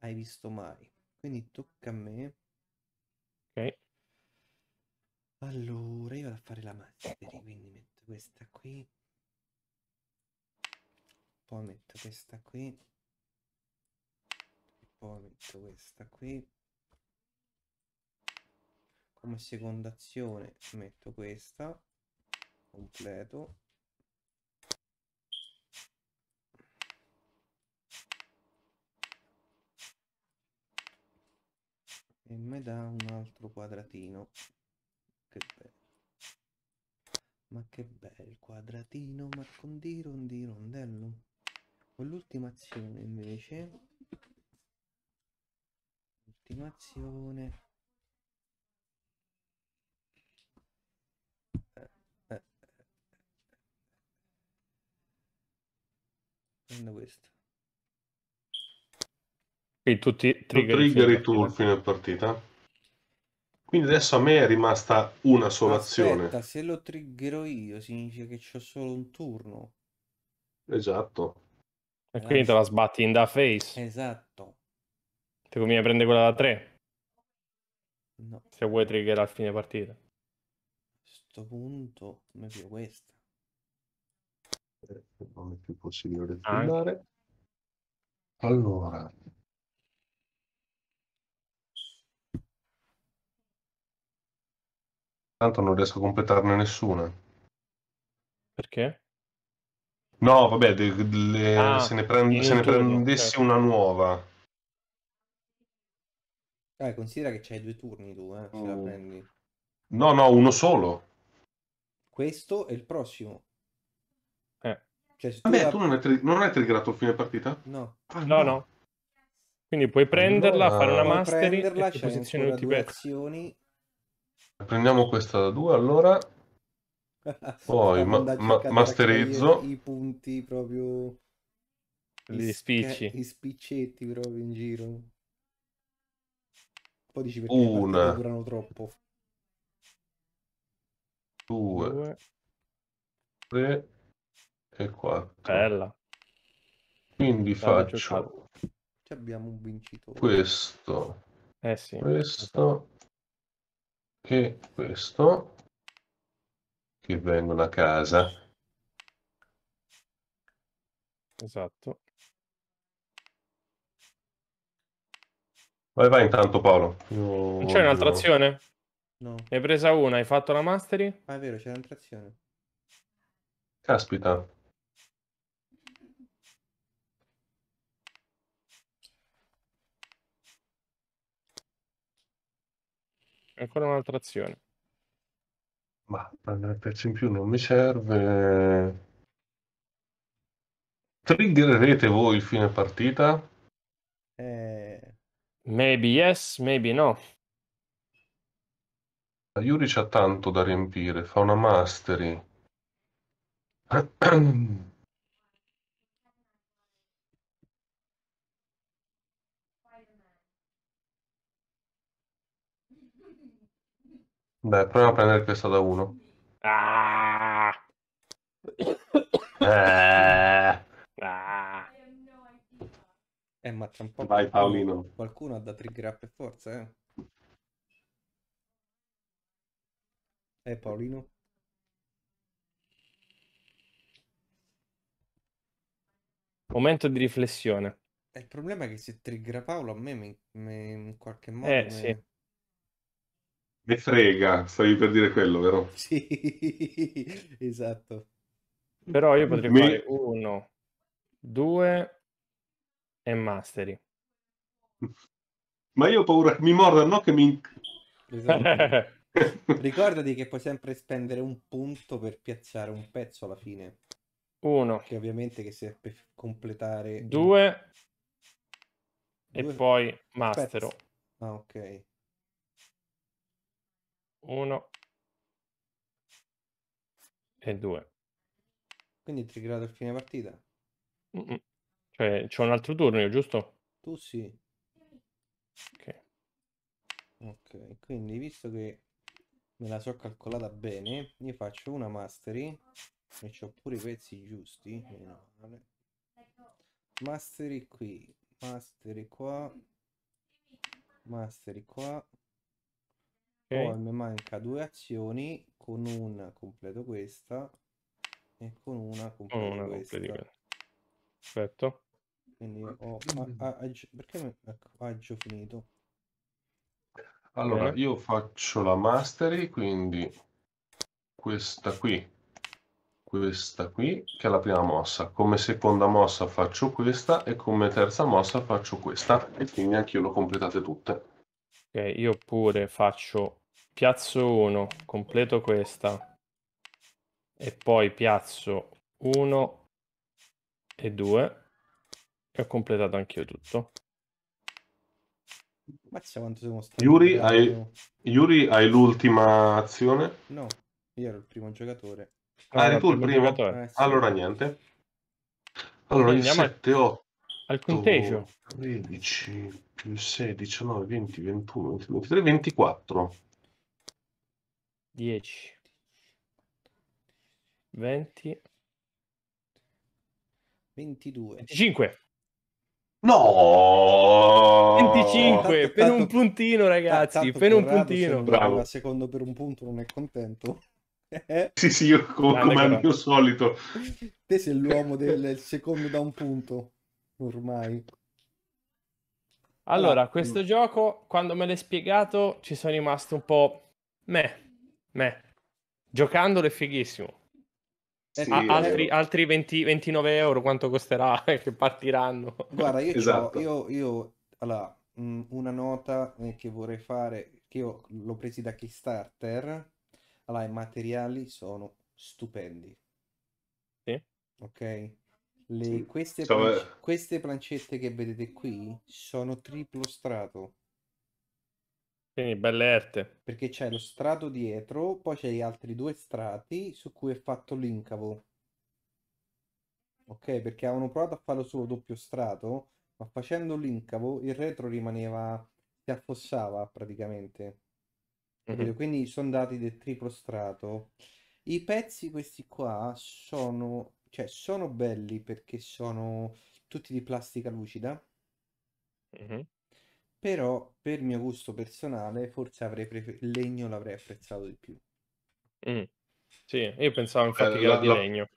Hai visto mai? Quindi tocca a me. Ok. Allora, io vado a fare la mastery, quindi metto questa qui poi metto questa qui poi metto questa qui come seconda azione metto questa completo e mi dà un altro quadratino che bello ma che bel quadratino ma con di rondino rondello con l'ultima azione invece l'ultima azione eh, eh, eh. prendo questo e tutti trigger, trigger i turn fine a partita. Quindi adesso a me è rimasta una sola Aspetta, azione. Se lo triggerò io significa che ho solo un turno. Esatto. E eh, quindi te la sbatti in da face. Esatto. Ti conviene prendere quella da 3. No. Se vuoi trigger a fine partita. A questo punto, come più questa. Eh, non è più possibile andare. Ah. Allora, Tanto non riesco a completarne nessuna. Perché? No, vabbè, de- le- Ah, se ne, prend- se ne prendessi certo. una nuova. Dai, eh, considera che c'hai due turni tu, eh, se la uh. prendi. No, no, uno solo. Questo e il prossimo. Eh. Cioè, tu Vabbè, la- tu non hai, tri- non hai triggerato il fine partita? No, Ah, No, no. Quindi puoi prenderla, Allora, fare una puoi mastery prenderla, e c'hai posizione ancora due Prendiamo questa da due, allora. Poi ma, ma, masterizzo i punti proprio gli spicci. I spiccetti proprio in giro. Poi dici perché Una. durano troppo. Due. Tre. E quattro. Bella. Quindi Bella, faccio... Ci abbiamo un vincitore. Questo. Eh sì. Questo. E questo che vengono a casa. Esatto. Vai, vai intanto Paolo. Non c'è un'altra azione? No. Hai presa una, hai fatto la mastery? Ah, è vero, c'è un'altra azione. Caspita. Ancora un'altra azione. Ma prendere pezzo in più non mi serve. Triggererete voi il fine partita? Eh... Maybe yes, maybe no. La Yuri c'ha tanto da riempire, fa una mastery. Beh, prova a prendere questo da uno. Ah! eh. Eh, ma tra un po'. Vai, Paolino. Qualcuno ha da trigger up per forza, eh? Eh, Paolino. Momento di riflessione. Eh, il problema è che se trigger Paolo a me mi, mi, in qualche modo. Eh, mi... sì. Me frega, stavi per dire quello, vero? Sì, esatto. Però io potrei Mi... fare uno, due e mastery. Ma io ho paura che mi mordano, che mi... Esatto. Ricordati che puoi sempre spendere un punto per piazzare un pezzo alla fine. Uno. Che ovviamente che se per completare... Due. due. E poi mastero. Ah, ok. 1 e 2. Quindi triggerato il fine partita? Mm-mm. Cioè, c'è un altro turno io, giusto? Tu sì. Ok. Ok, quindi visto che me la so calcolata bene, io faccio una mastery e ho pure i pezzi giusti. No, mastery qui, mastery qua, mastery qua, poi mi manca due azioni con una completo questa e con una completo una questa. Completo. Perfetto. Quindi ho mm. a, perché ecco, agio finito. Allora, Bene. io faccio la mastery, quindi questa qui, questa qui, che è la prima mossa. Come seconda mossa faccio questa e come terza mossa faccio questa. E quindi anch'io io l'ho completate tutte. Ok, io pure faccio piazzo 1, completo questa e poi piazzo 1 e 2 e ho completato anch'io tutto. Mazza quanto siamo stati. Yuri, hai... Yuri, hai l'ultima azione? No, io ero il primo giocatore. Ah, eri tu il primo? primo. Eh, sì. Allora niente. Allora, Quindi 7, 8, al conteggio 13 più 6 19 20 21 23 24 10 20 22 25 No! 25 tanto, per un puntino, ragazzi. Per un puntino. Bravo. Secondo per un punto non è contento. Eh? sì, sì, io come, come al mio solito. Te sei l'uomo del secondo da un punto ormai. Allora, ah, questo mm. gioco, quando me l'hai spiegato, ci sono rimasto un po' me, me. Giocandolo è fighissimo. Sì, A- altri, altri 20, 29 euro quanto costerà che partiranno. Guarda, io, esatto. io, io allora, mm, una nota eh, che vorrei fare, che io l'ho presi da Kickstarter, allora i materiali sono stupendi. Sì. Ok? Le, sì. queste, so, planc- queste plancette che vedete qui sono triplo strato. Quindi belle erte. Perché c'è lo strato dietro, poi c'è gli altri due strati su cui è fatto l'incavo. Ok, perché avevano provato a farlo solo doppio strato, ma facendo l'incavo il retro rimaneva, si affossava praticamente. Mm-hmm. Quindi sono dati del triplo strato. I pezzi questi qua sono cioè, sono belli perché sono tutti di plastica lucida, Mhm. però per mio gusto personale forse avrei prefe- il legno l'avrei apprezzato di più. Mm. Sì, io pensavo Eh, infatti che era di la- legno.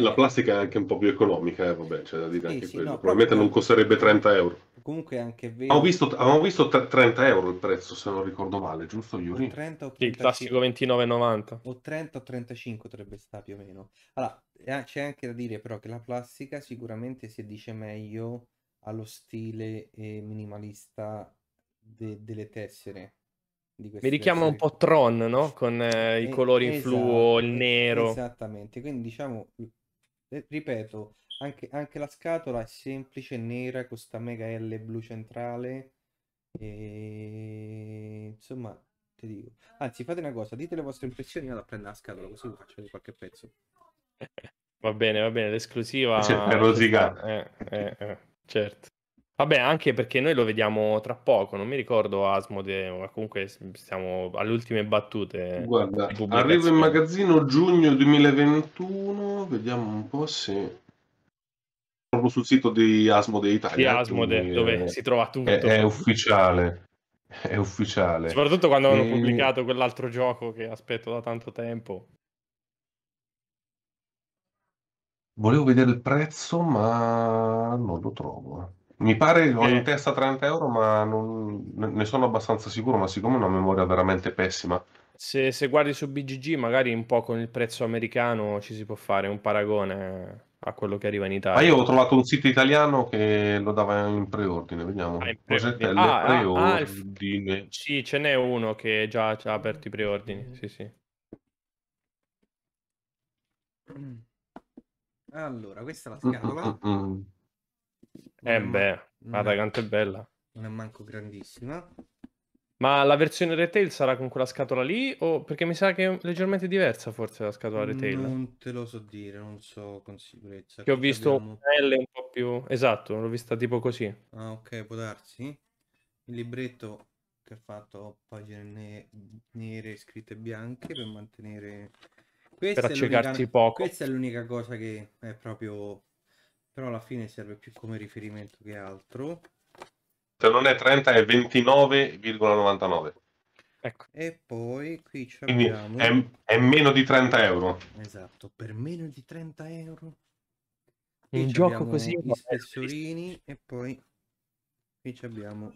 La plastica è anche un po' più economica, eh, vabbè, c'è da dire sì, anche sì, quello. No, Probabilmente proprio... non costerebbe 30 euro. Comunque anche vero. Avevo visto, avevo visto 30 euro il prezzo, se non ricordo male, giusto Yuri? O 30 o 35. Il classico 29,90. O 30 o 35 dovrebbe stare più o meno. Allora, eh, c'è anche da dire però che la plastica sicuramente si addice meglio allo stile eh, minimalista de- delle tessere. Mi richiama un po' Tron, no? Con eh, i eh, colori esatto, in fluo, il esatto, nero. Esattamente, quindi diciamo eh, ripeto, anche, anche, la scatola è semplice, nera, con questa mega L blu centrale. E... Insomma, ti dico. Anzi, fate una cosa, dite le vostre impressioni, io la prendo la scatola, così vi faccio di qualche pezzo. Va bene, va bene, l'esclusiva... Cioè, è rosicata. Eh, eh, eh, certo. Vabbè, anche perché noi lo vediamo tra poco, non mi ricordo Asmode, ma comunque siamo alle ultime battute. Guarda, arriva in magazzino giugno 2021, vediamo un po' se... Proprio sul sito di Asmode Italia. Sì, Asmode, quindi, dove eh, si trova tutto. È, è ufficiale, è ufficiale. Soprattutto quando hanno e... Ehm, pubblicato quell'altro gioco che aspetto da tanto tempo. Volevo vedere il prezzo, ma non lo trovo. Mi pare ho in eh. testa 30 euro, ma non, ne sono abbastanza sicuro, ma siccome è una memoria veramente pessima. Se, se, guardi su BGG, magari un po' con il prezzo americano ci si può fare un paragone a quello che arriva in Italia. Ma ah, io ho trovato un sito italiano che lo dava in preordine, vediamo. Ah, in preordine. Ah, preordine. Ah, ah, ah Sì, ce n'è uno che già ha aperto i preordini, sì, sì. Allora, questa è la mm, mm, scatola. Mm, mm, mm, eh beh, guarda quanto è bella. Non è manco grandissima. Ma la versione retail sarà con quella scatola lì? O... Perché mi sa che è leggermente diversa forse la scatola retail. Non te lo so dire, non so con sicurezza. Che ho visto abbiamo... un L un po' più... Esatto, l'ho vista tipo così. Ah ok, può darsi. Il libretto che ha fatto pagine ne... nere scritte bianche per mantenere... Questa per accecarti poco. Questa è l'unica cosa che è proprio però alla fine serve più come riferimento che altro. Se non è 30 è 29,99. Ecco. E poi qui c'è. Abbiamo... È, è, meno di 30 euro. Esatto, per meno di 30 euro. Qui Un gioco così. Gli spessorini e poi qui ci abbiamo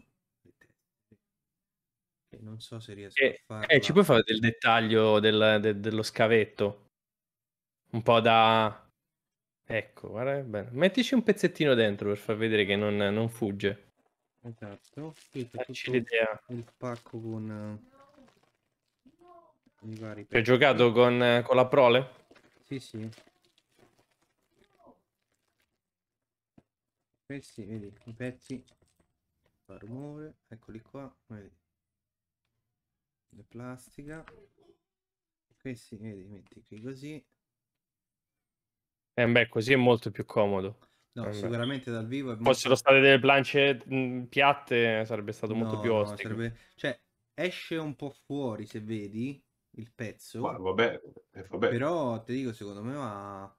non so se riesco eh, a fare. Eh, ci puoi fare del dettaglio del, de, dello scavetto? Un po' da Ecco, guarda che bello. Mettici un pezzettino dentro per far vedere che non, non fugge. Esatto. Qui l'idea. il pacco con uh, i vari. Hai giocato con, uh, con la prole? Sì, sì. Questi, vedi, i pezzi fa eccoli qua, vedi. Le plastica. Questi, vedi, metti qui così. Eh beh, così è molto più comodo. No, eh sicuramente dal vivo è molto... Fossero state delle planche piatte eh, sarebbe stato molto più ostico. No, sarebbe... Cioè, esce un po' fuori se vedi il pezzo. Ma, vabbè, eh, vabbè. Però ti dico, secondo me va...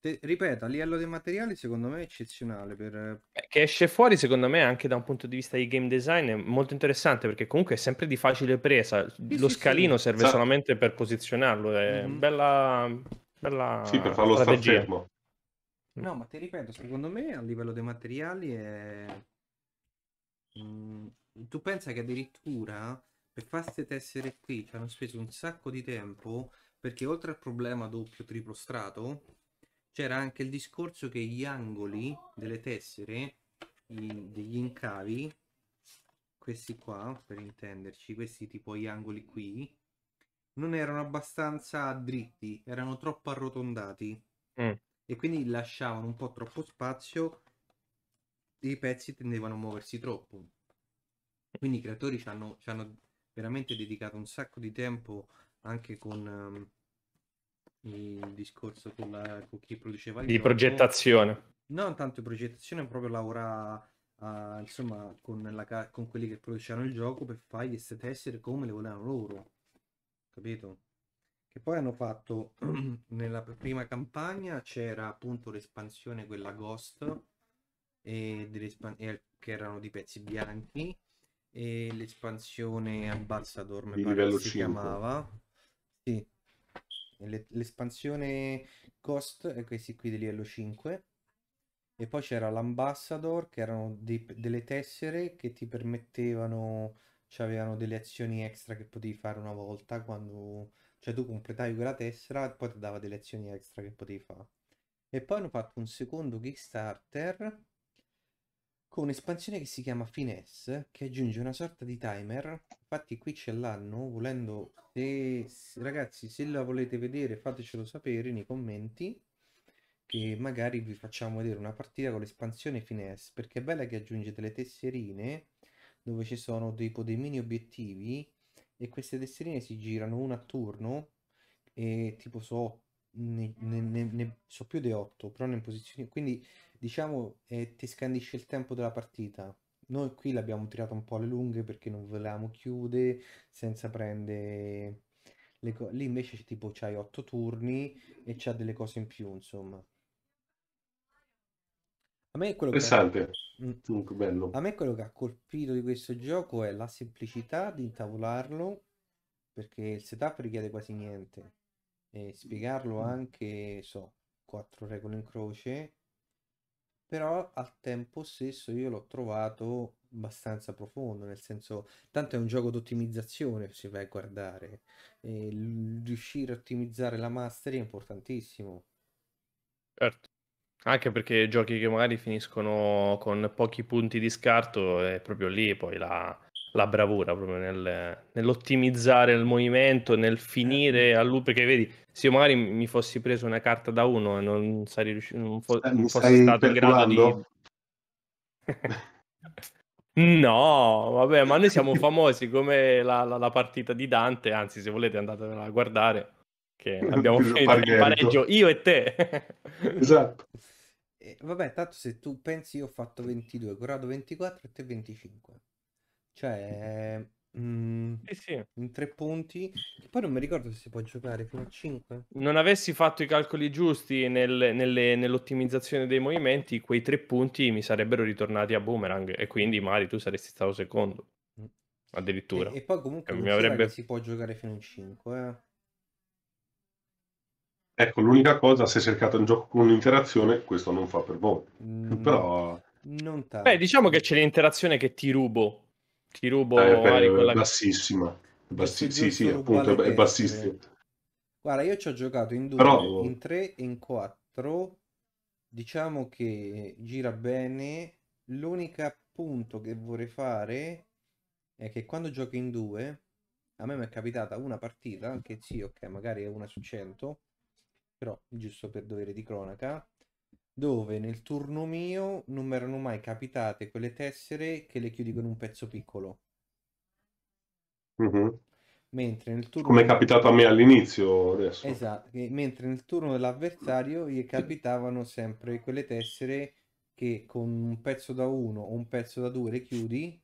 Te... Ripeto, a livello dei materiali secondo me è eccezionale. Per... Eh, che esce fuori secondo me anche da un punto di vista di game design è molto interessante perché comunque è sempre di facile presa. Sì, Lo sì, scalino sì. serve esatto. solamente per posizionarlo. È mm-hmm. bella Bella sì, per farlo strategia. fermo. No, ma ti ripeto, secondo me a livello dei materiali è... Mm, tu pensa che addirittura per fare queste tessere qui ci hanno speso un sacco di tempo perché oltre al problema doppio triplo strato c'era anche il discorso che gli angoli delle tessere, gli, degli incavi, questi qua per intenderci, questi tipo gli angoli qui, non erano abbastanza dritti, erano troppo arrotondati mm. e quindi lasciavano un po' troppo spazio e i pezzi tendevano a muoversi troppo. Quindi i creatori ci hanno, ci hanno veramente dedicato un sacco di tempo anche con um, il discorso con, la, con chi produceva il di gioco. progettazione. Non tanto di progettazione, proprio lavora uh, ah, insomma con, la, con quelli che producevano il gioco per fargli queste tessere come le volevano loro capito? Che poi hanno fatto nella prima campagna c'era appunto l'espansione quella Ghost e, e che erano di pezzi bianchi e l'espansione Ambassador mi pare si 5. chiamava. Sì. L'espansione Ghost è questi qui di livello 5 e poi c'era l'ambassador che erano dei, delle tessere che ti permettevano c'avevano delle azioni extra che potevi fare una volta quando cioè tu completavi quella tessera e poi ti dava delle azioni extra che potevi fare e poi hanno fatto un secondo Kickstarter con un'espansione che si chiama Finesse che aggiunge una sorta di timer infatti qui ce l'hanno volendo se ragazzi se la volete vedere fatecelo sapere nei commenti che magari vi facciamo vedere una partita con l'espansione Finesse perché è bella che aggiunge delle tesserine dove ci sono tipo dei mini obiettivi e queste tesserine si girano una a turno e tipo so ne, ne, ne, so più di 8 però in posizioni quindi diciamo eh, ti scandisce il tempo della partita noi qui l'abbiamo tirato un po' alle lunghe perché non volevamo chiudere senza prendere le cose lì invece tipo c'hai 8 turni e c'ha delle cose in più insomma a me, quello che ha... Mm. Comunque bello. a me quello che ha colpito di questo gioco è la semplicità di intavolarlo, perché il setup richiede quasi niente. E spiegarlo mm. anche, so, quattro regole in croce, però al tempo stesso io l'ho trovato abbastanza profondo, nel senso, tanto è un gioco d'ottimizzazione se vai a guardare, e riuscire a ottimizzare la mastery è importantissimo. Certo. Anche perché giochi che magari finiscono con pochi punti di scarto è proprio lì poi la, la bravura, proprio nel, nell'ottimizzare il movimento, nel finire a lui, perché vedi, se io magari mi fossi preso una carta da uno e non, sarei riuscito, non, fo- eh, non fossi stato in grado di... No, vabbè, ma noi siamo famosi come la, la, la partita di Dante, anzi se volete andatevela a guardare che abbiamo finito il pareggio io e te. esatto. E vabbè, tanto se tu pensi io ho fatto 22, Corrado 24 e te 25. Cioè, mm, sì, sì. in tre punti. Poi non mi ricordo se si può giocare fino a 5. Non avessi fatto i calcoli giusti nel, nelle, nell'ottimizzazione dei movimenti, quei tre punti mi sarebbero ritornati a boomerang e quindi Mari tu saresti stato secondo. Mm. Addirittura. E, e poi comunque cioè, mi avrebbe... si può giocare fino a 5. Eh? Ecco, l'unica cosa, se cercate un gioco con un'interazione, questo non fa per voi. Mm, Però... Non tanto. Beh, diciamo che c'è l'interazione che ti rubo. Ti rubo... Eh, beh, quella... È bassissima. Bassi... Sì, sì, appunto, è, bassissima. Guarda, io ci ho giocato in due, Però... in tre e in quattro. Diciamo che gira bene. L'unica appunto che vorrei fare è che quando giochi in due, a me mi è capitata una partita, anche sì, ok, magari è una su cento, però giusto per dovere di cronaca, dove nel turno mio non mi erano mai capitate quelle tessere che le chiudi con un pezzo piccolo. Mhm. Mentre nel turno... Come è capitato a me all'inizio adesso. Esatto, e mentre nel turno dell'avversario gli capitavano sempre quelle tessere che con un pezzo da uno o un pezzo da due le chiudi.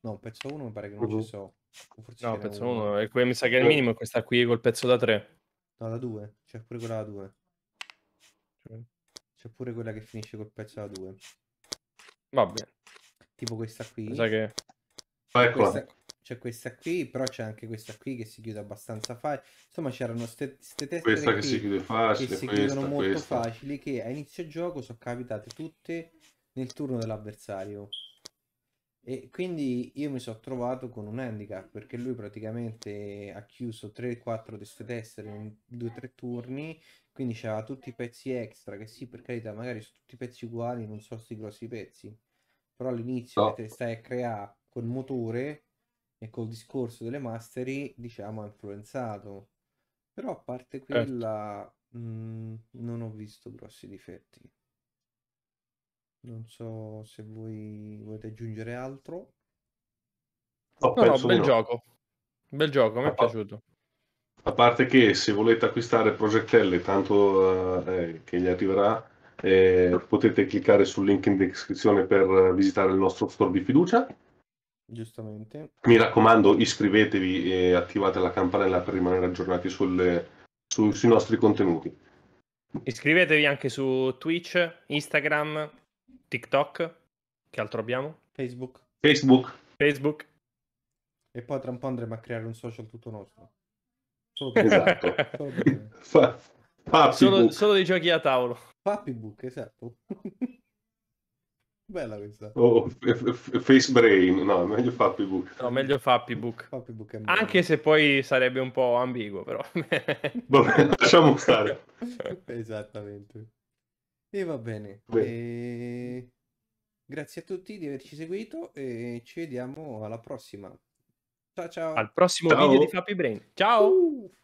No, un pezzo da uno mi pare che non ci Mhm. so. Forse No, ce n'è pezzo uno. 1, e que- mi sa che è il minimo è questa qui col pezzo da tre. No, la 2. C'è pure quella da 2. Cioè? C'è pure quella che finisce col pezzo da 2. Va bene. Tipo questa qui. Sai che... Ah, c'è questa, c'è questa qui, però c'è anche questa qui che si chiude abbastanza facile. Insomma, c'erano queste teste questa che, si chiude facile, che si questa, chiudono molto questa. facili che a inizio gioco sono capitate tutte nel turno dell'avversario. E quindi io mi sono trovato con un handicap perché lui praticamente ha chiuso 3-4 di queste tessere in 2-3 turni, quindi c'aveva tutti i pezzi extra, che sì, per carità, magari sono tutti pezzi uguali, non sono sti grossi pezzi, però all'inizio no. mentre stai a creare col motore e col discorso delle mastery, diciamo, ha influenzato. Però a parte certo. quella, eh. Mm, mh, non ho visto grossi difetti. Non so se voi volete aggiungere altro. No, no, no bel uno. gioco. Bel gioco, mi è piaciuto. A parte che se volete acquistare Progettelle, tanto eh, eh, che gli arriverà, eh, potete cliccare sul link in descrizione per visitare il nostro store di fiducia. Giustamente. Mi raccomando, iscrivetevi e attivate la campanella per rimanere aggiornati sulle, su, sui nostri contenuti. Iscrivetevi anche su Twitch, Instagram, TikTok. Che altro abbiamo? Facebook. Facebook. Facebook. E poi tra un po' andremo a creare un social tutto nostro. Solo per... Esatto. Solo, per... solo, solo dei giochi a tavolo. Papibook, esatto. Bella questa. Oh, face no, meglio Fappybook. No, meglio Fappybook. Fappybook Anche se poi sarebbe un po' ambiguo, però. Vabbè, lasciamo stare. Esattamente. E va bene. E... Grazie a tutti di averci seguito e ci vediamo alla prossima. Ciao ciao. Al prossimo ciao. video di Flappy Brain. Ciao. Uh.